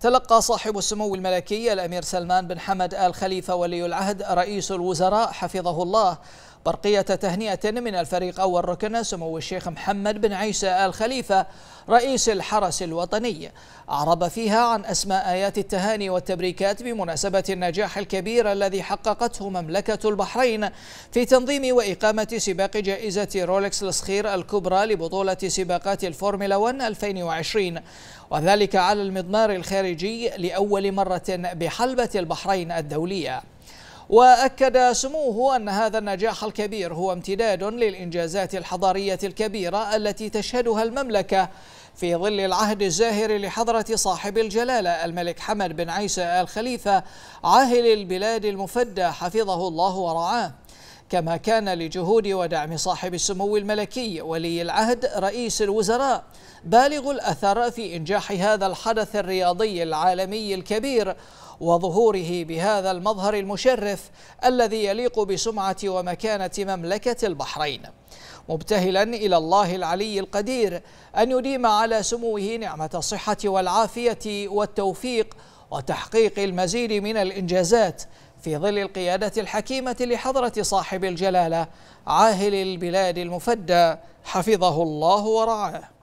تلقى صاحب السمو الملكي الأمير سلمان بن حمد آل خليفة ولي العهد رئيس الوزراء حفظه الله برقية تهنئة من الفريق أول ركن سمو الشيخ محمد بن عيسى آل خليفة رئيس الحرس الوطني أعرب فيها عن أسماء آيات التهاني والتبريكات بمناسبة النجاح الكبير الذي حققته مملكة البحرين في تنظيم وإقامة سباق جائزة رولكس الصخير الكبرى لبطولة سباقات الفورمولا 1 2020 وذلك على المضمار الخارجي لأول مرة بحلبة البحرين الدولية وأكد سموه أن هذا النجاح الكبير هو امتداد للإنجازات الحضارية الكبيرة التي تشهدها المملكة في ظل العهد الزاهر لحضرة صاحب الجلالة الملك حمد بن عيسى آل خليفة عاهل البلاد المفدى حفظه الله ورعاه كما كان لجهود ودعم صاحب السمو الملكي ولي العهد رئيس الوزراء بالغ الأثر في إنجاح هذا الحدث الرياضي العالمي الكبير وظهوره بهذا المظهر المشرف الذي يليق بسمعة ومكانة مملكة البحرين مبتهلا إلى الله العلي القدير أن يديم على سموه نعمة الصحة والعافية والتوفيق وتحقيق المزيد من الإنجازات في ظل القيادة الحكيمة لحضرة صاحب الجلالة عاهل البلاد المفدى حفظه الله ورعاه